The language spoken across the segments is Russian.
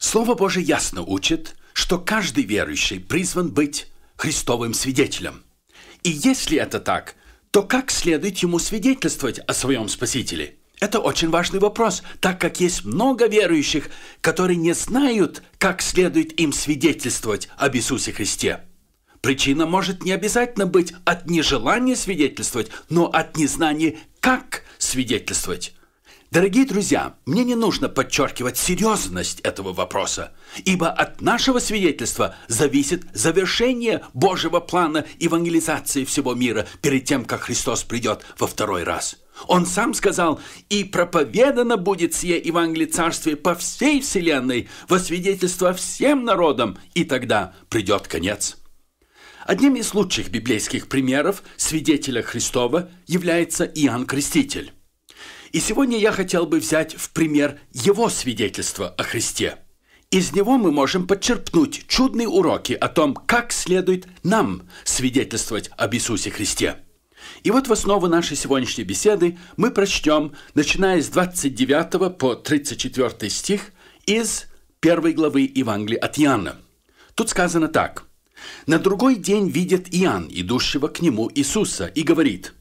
Слово Божие ясно учит, что каждый верующий призван быть Христовым свидетелем. И если это так, то как следует ему свидетельствовать о своем Спасителе? Это очень важный вопрос, так как есть много верующих, которые не знают, как следует им свидетельствовать об Иисусе Христе. Причина может не обязательно быть от нежелания свидетельствовать, но от незнания, как свидетельствовать. Дорогие друзья, мне не нужно подчеркивать серьезность этого вопроса, ибо от нашего свидетельства зависит завершение Божьего плана евангелизации всего мира перед тем, как Христос придет во второй раз. Он сам сказал, «И проповедано будет сие Евангелие Царствие по всей вселенной, во свидетельство всем народам, и тогда придет конец». Одним из лучших библейских примеров свидетеля Христова является Иоанн Креститель. И сегодня я хотел бы взять в пример его свидетельство о Христе. Из него мы можем подчерпнуть чудные уроки о том, как следует нам свидетельствовать об Иисусе Христе. И вот в основу нашей сегодняшней беседы мы прочтем, начиная с 29 по 34 стих из первой главы Евангелия от Иоанна. Тут сказано так. «На другой день видит Иоанн, идущего к нему Иисуса, и говорит –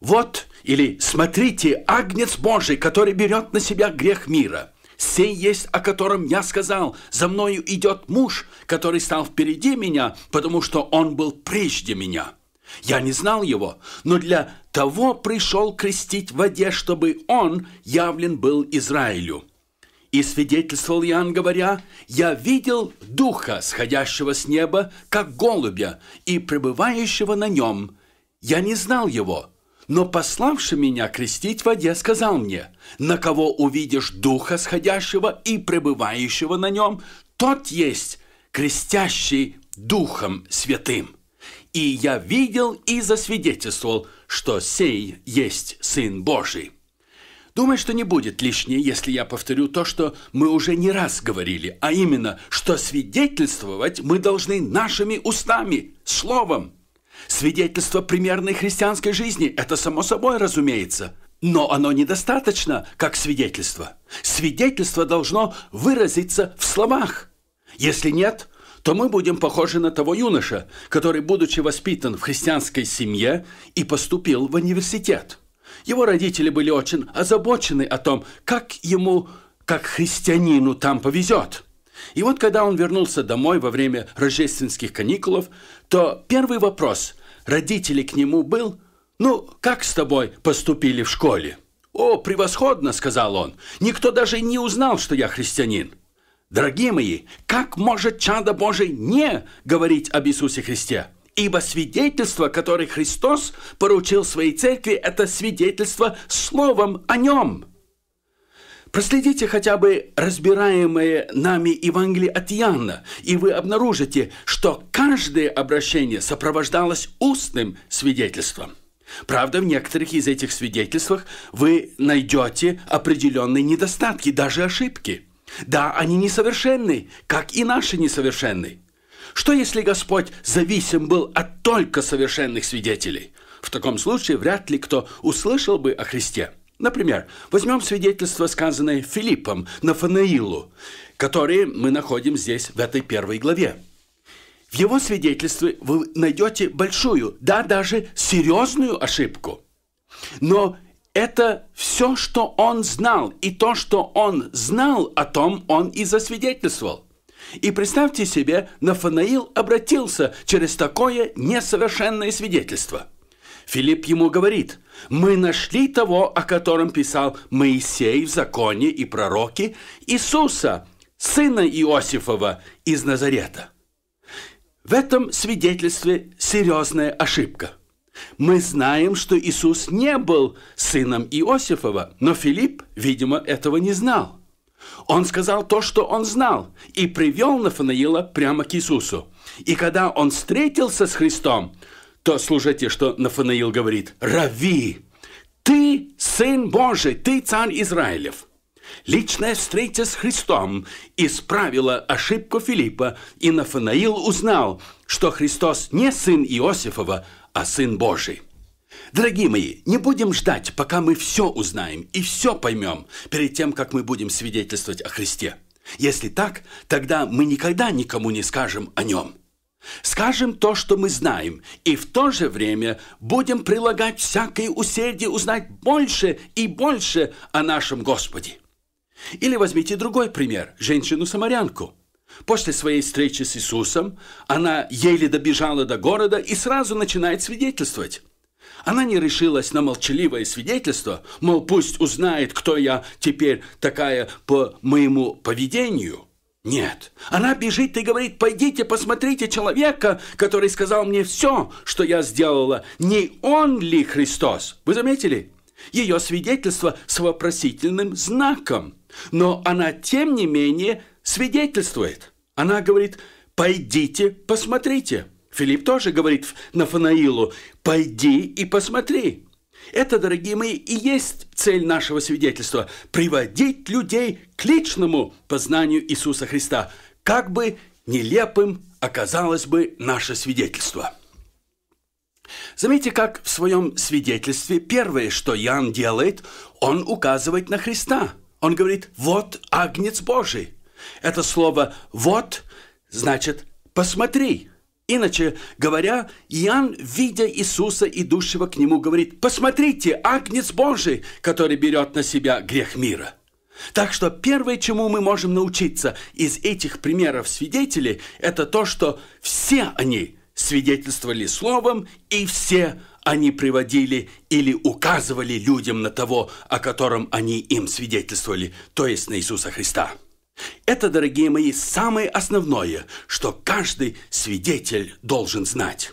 «Вот» или «Смотрите, агнец Божий, который берет на себя грех мира». «Сей есть, о котором я сказал, за мною идет муж, который стал впереди меня, потому что он был прежде меня». Я не знал его, но для того пришел крестить в воде, чтобы он явлен был Израилю. И свидетельствовал Иоанн, говоря, «Я видел Духа, сходящего с неба, как голубя, и пребывающего на нем. Я не знал его, но пославший меня крестить в воде сказал мне, на кого увидишь духа сходящего и пребывающего на нем, тот есть крестящий духом святым. И я видел и засвидетельствовал, что сей есть Сын Божий. Думаю, что не будет лишнее, если я повторю то, что мы уже не раз говорили, а именно, что свидетельствовать мы должны нашими устами, словом, Свидетельство примерной христианской жизни – это само собой разумеется. Но оно недостаточно как свидетельство. Свидетельство должно выразиться в словах. Если нет, то мы будем похожи на того юноша, который, будучи воспитан в христианской семье и поступил в университет. Его родители были очень озабочены о том, как ему, как христианину, там повезет – и вот когда он вернулся домой во время рождественских каникулов, то первый вопрос родителей к нему был «Ну, как с тобой поступили в школе?» «О, превосходно!» – сказал он. «Никто даже не узнал, что я христианин». Дорогие мои, как может чадо Божий не говорить об Иисусе Христе? Ибо свидетельство, которое Христос поручил своей церкви, это свидетельство словом о нем – Проследите хотя бы разбираемые нами Евангелие от Иоанна, и вы обнаружите, что каждое обращение сопровождалось устным свидетельством. Правда, в некоторых из этих свидетельствах вы найдете определенные недостатки, даже ошибки. Да, они несовершенны, как и наши несовершенны. Что если Господь зависим был от только совершенных свидетелей? В таком случае вряд ли кто услышал бы о Христе – Например, возьмем свидетельство, сказанное Филиппом Нафанаилу, которое мы находим здесь, в этой первой главе. В его свидетельстве вы найдете большую, да, даже серьезную ошибку. Но это все, что он знал, и то, что он знал о том, он и засвидетельствовал. И представьте себе, Нафанаил обратился через такое несовершенное свидетельство – Филипп ему говорит, «Мы нашли того, о котором писал Моисей в законе и пророки, Иисуса, сына Иосифова из Назарета». В этом свидетельстве серьезная ошибка. Мы знаем, что Иисус не был сыном Иосифова, но Филипп, видимо, этого не знал. Он сказал то, что он знал, и привел Нафанаила прямо к Иисусу. И когда он встретился с Христом, то слушайте, что Нафанаил говорит. «Рави, ты Сын Божий, ты Царь Израилев». Личная встреча с Христом исправила ошибку Филиппа, и Нафанаил узнал, что Христос не сын Иосифова, а сын Божий. Дорогие мои, не будем ждать, пока мы все узнаем и все поймем, перед тем, как мы будем свидетельствовать о Христе. Если так, тогда мы никогда никому не скажем о нем. Скажем то, что мы знаем, и в то же время будем прилагать всякое усердие узнать больше и больше о нашем Господе. Или возьмите другой пример – женщину-самарянку. После своей встречи с Иисусом она еле добежала до города и сразу начинает свидетельствовать. Она не решилась на молчаливое свидетельство, мол, пусть узнает, кто я теперь такая по моему поведению – нет. Она бежит и говорит, пойдите, посмотрите человека, который сказал мне все, что я сделала. Не он ли Христос? Вы заметили? Ее свидетельство с вопросительным знаком. Но она, тем не менее, свидетельствует. Она говорит, пойдите, посмотрите. Филипп тоже говорит Нафанаилу, пойди и посмотри. Это, дорогие мои, и есть цель нашего свидетельства – приводить людей к личному познанию Иисуса Христа, как бы нелепым оказалось бы наше свидетельство. Заметьте, как в своем свидетельстве первое, что Ян делает, он указывает на Христа. Он говорит «Вот агнец Божий». Это слово «вот» значит «посмотри». Иначе говоря, Иоанн, видя Иисуса, идущего к нему, говорит, «Посмотрите, Агнец Божий, который берет на себя грех мира». Так что первое, чему мы можем научиться из этих примеров свидетелей, это то, что все они свидетельствовали словом, и все они приводили или указывали людям на того, о котором они им свидетельствовали, то есть на Иисуса Христа. Это, дорогие мои, самое основное, что каждый свидетель должен знать.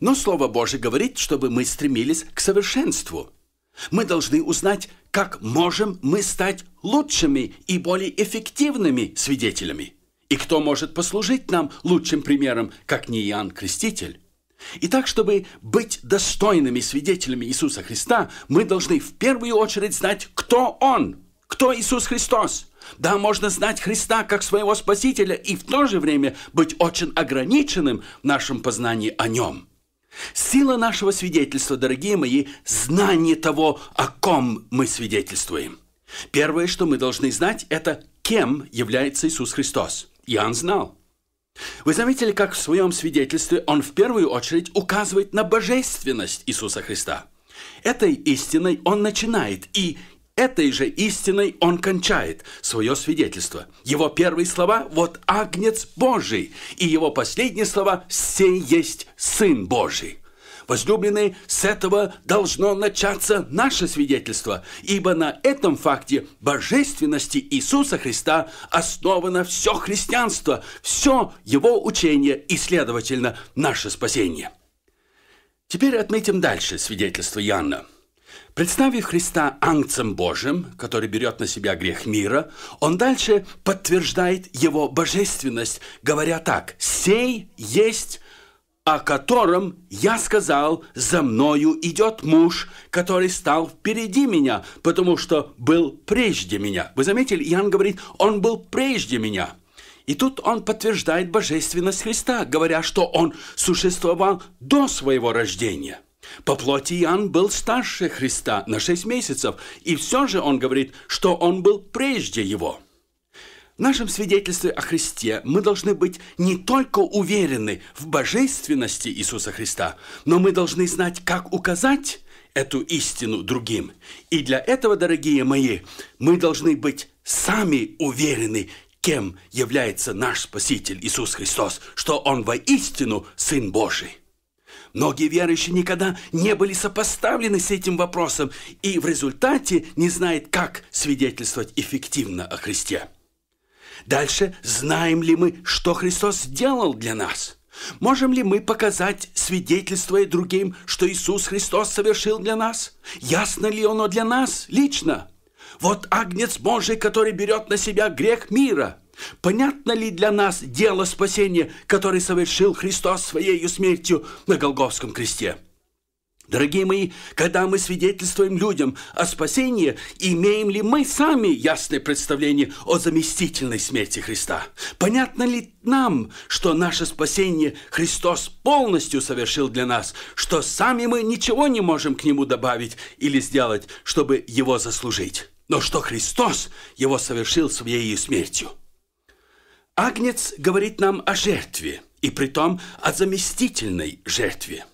Но Слово Божье говорит, чтобы мы стремились к совершенству. Мы должны узнать, как можем мы стать лучшими и более эффективными свидетелями. И кто может послужить нам лучшим примером, как не Иоанн Креститель? И так, чтобы быть достойными свидетелями Иисуса Христа, мы должны в первую очередь знать, кто Он – кто Иисус Христос? Да, можно знать Христа как своего Спасителя и в то же время быть очень ограниченным в нашем познании о Нем. Сила нашего свидетельства, дорогие мои, знание того, о ком мы свидетельствуем. Первое, что мы должны знать, это кем является Иисус Христос. Иоанн знал. Вы заметили, как в своем свидетельстве он в первую очередь указывает на божественность Иисуса Христа. Этой истиной он начинает и Этой же истиной он кончает свое свидетельство. Его первые слова «Вот агнец Божий», и его последние слова «Сей есть Сын Божий». Возлюбленные, с этого должно начаться наше свидетельство, ибо на этом факте божественности Иисуса Христа основано все христианство, все его учение и, следовательно, наше спасение. Теперь отметим дальше свидетельство Иоанна – Представив Христа ангцем Божьим, который берет на себя грех мира, он дальше подтверждает его божественность, говоря так, «Сей есть о котором я сказал, за мною идет муж, который стал впереди меня, потому что был прежде меня. Вы заметили, Иоанн говорит, он был прежде меня. И тут он подтверждает божественность Христа, говоря, что он существовал до своего рождения – по плоти Иоанн был старше Христа на шесть месяцев, и все же он говорит, что он был прежде его. В нашем свидетельстве о Христе мы должны быть не только уверены в божественности Иисуса Христа, но мы должны знать, как указать эту истину другим. И для этого, дорогие мои, мы должны быть сами уверены, кем является наш Спаситель Иисус Христос, что Он воистину Сын Божий. Многие верующие никогда не были сопоставлены с этим вопросом и в результате не знают, как свидетельствовать эффективно о Христе. Дальше, знаем ли мы, что Христос сделал для нас? Можем ли мы показать, свидетельствуя другим, что Иисус Христос совершил для нас? Ясно ли оно для нас лично? Вот агнец Божий, который берет на себя грех мира – Понятно ли для нас дело спасения, которое совершил Христос Своей смертью на Голговском кресте? Дорогие мои, когда мы свидетельствуем людям о спасении, имеем ли мы сами ясное представление о заместительной смерти Христа? Понятно ли нам, что наше спасение Христос полностью совершил для нас, что сами мы ничего не можем к Нему добавить или сделать, чтобы Его заслужить? Но что Христос его совершил своей смертью – Агнец говорит нам о жертве, и притом о заместительной жертве.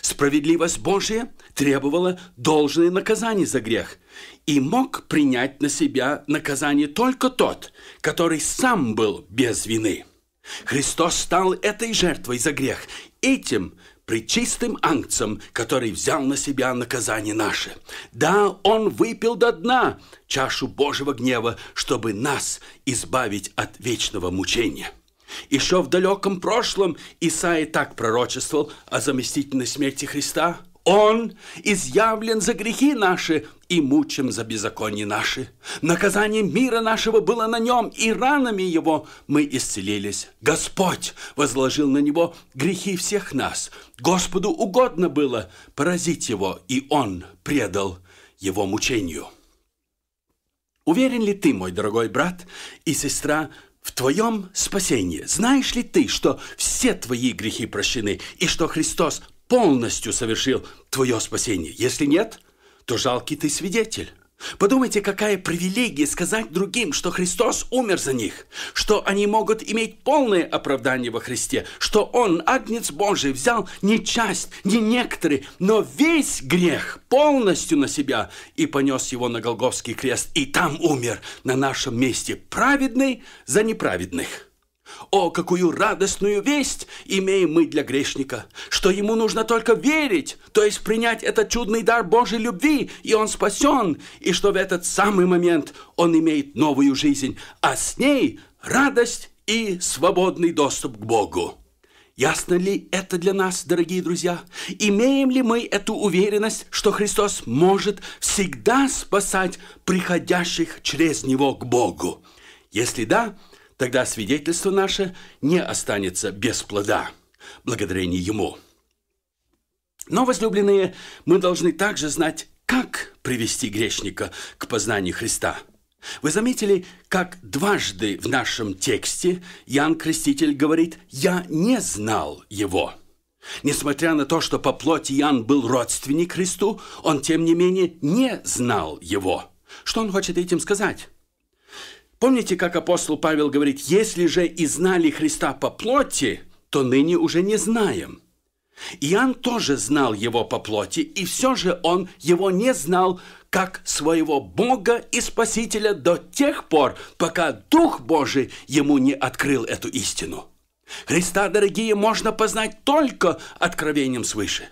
Справедливость Божия требовала должное наказание за грех, и мог принять на себя наказание только тот, который сам был без вины. Христос стал этой жертвой за грех, этим, причистым ангцем, который взял на себя наказание наше. Да, он выпил до дна чашу Божьего гнева, чтобы нас избавить от вечного мучения. Еще в далеком прошлом Исаия так пророчествовал о заместительной смерти Христа. Он изъявлен за грехи наши, и мучим за беззаконие наши. Наказание мира нашего было на нем, и ранами его мы исцелились. Господь возложил на него грехи всех нас. Господу угодно было поразить его, и он предал его мучению. Уверен ли ты, мой дорогой брат и сестра, в твоем спасении? Знаешь ли ты, что все твои грехи прощены, и что Христос полностью совершил твое спасение? Если нет – то жалкий ты свидетель. Подумайте, какая привилегия сказать другим, что Христос умер за них, что они могут иметь полное оправдание во Христе, что Он, Агнец Божий, взял не часть, не некоторые, но весь грех полностью на себя и понес его на Голговский крест, и там умер на нашем месте праведный за неправедных. О, какую радостную весть имеем мы для грешника, что ему нужно только верить, то есть принять этот чудный дар Божьей любви, и он спасен, и что в этот самый момент он имеет новую жизнь, а с ней радость и свободный доступ к Богу. Ясно ли это для нас, дорогие друзья? Имеем ли мы эту уверенность, что Христос может всегда спасать приходящих через Него к Богу? Если да, то Тогда свидетельство наше не останется без плода, благодарение Ему. Но, возлюбленные, мы должны также знать, как привести грешника к познанию Христа. Вы заметили, как дважды в нашем тексте Ян Креститель говорит «Я не знал его». Несмотря на то, что по плоти Ян был родственник Христу, он, тем не менее, не знал его. Что он хочет этим сказать? Помните, как апостол Павел говорит, «Если же и знали Христа по плоти, то ныне уже не знаем». Иоанн тоже знал его по плоти, и все же он его не знал как своего Бога и Спасителя до тех пор, пока Дух Божий ему не открыл эту истину. Христа, дорогие, можно познать только откровением свыше.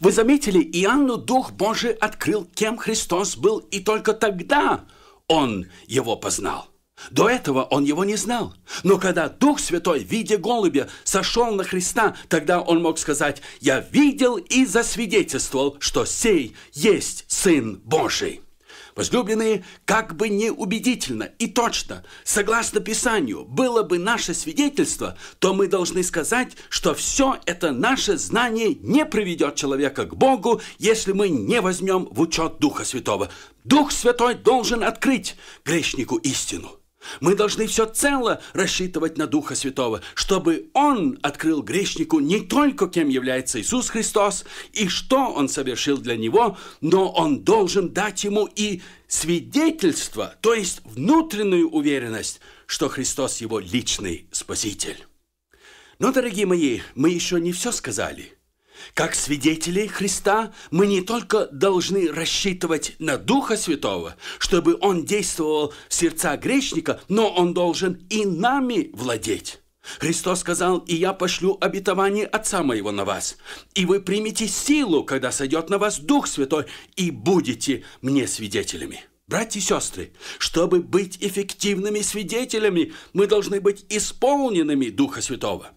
Вы заметили, Иоанну Дух Божий открыл, кем Христос был, и только тогда он его познал. До этого он его не знал. Но когда Дух Святой в виде голубя сошел на Христа, тогда он мог сказать, «Я видел и засвидетельствовал, что сей есть Сын Божий». Возлюбленные, как бы неубедительно и точно, согласно Писанию, было бы наше свидетельство, то мы должны сказать, что все это наше знание не приведет человека к Богу, если мы не возьмем в учет Духа Святого. Дух Святой должен открыть грешнику истину. Мы должны все цело рассчитывать на Духа Святого, чтобы Он открыл грешнику не только кем является Иисус Христос и что Он совершил для него, но Он должен дать ему и свидетельство, то есть внутреннюю уверенность, что Христос его личный Спаситель. Но, дорогие мои, мы еще не все сказали – как свидетелей Христа мы не только должны рассчитывать на Духа Святого, чтобы Он действовал в сердца грешника, но Он должен и нами владеть. Христос сказал, «И я пошлю обетование Отца моего на вас, и вы примете силу, когда сойдет на вас Дух Святой, и будете мне свидетелями». Братья и сестры, чтобы быть эффективными свидетелями, мы должны быть исполненными Духа Святого.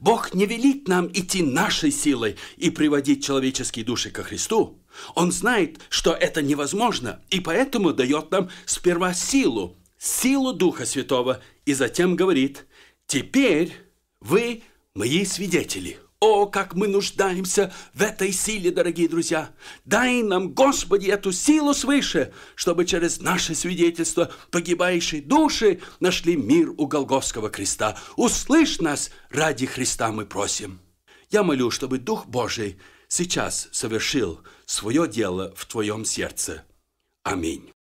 Бог не велит нам идти нашей силой и приводить человеческие души ко Христу. Он знает, что это невозможно, и поэтому дает нам сперва силу, силу Духа Святого, и затем говорит, «Теперь вы мои свидетели». О, как мы нуждаемся в этой силе, дорогие друзья! Дай нам, Господи, эту силу свыше, чтобы через наше свидетельство погибающей души нашли мир у Голгофского креста. Услышь нас, ради Христа мы просим. Я молю, чтобы Дух Божий сейчас совершил свое дело в Твоем сердце. Аминь.